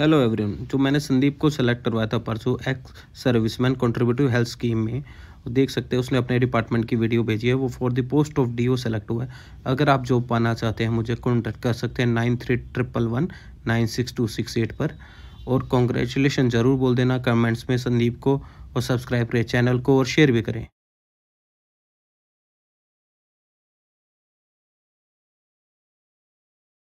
hello everyone जो मैंने संदीप को सेलेक्ट करवाया था परसों ex serviceman contributive health scheme में देख सकते हैं उसने अपने डिपार्टमेंट की वीडियो भेजी है वो for the post of DO select हुआ है अगर आप जॉब पाना चाहते हैं मुझे कॉन्टैक्ट कर सकते हैं nine three triple one nine six two six eight पर और कॉन्ग्रेचुलेसन ज़रूर बोल देना कमेंट्स में संदीप को और सब्सक्राइब करें चैनल को और शेयर भी करें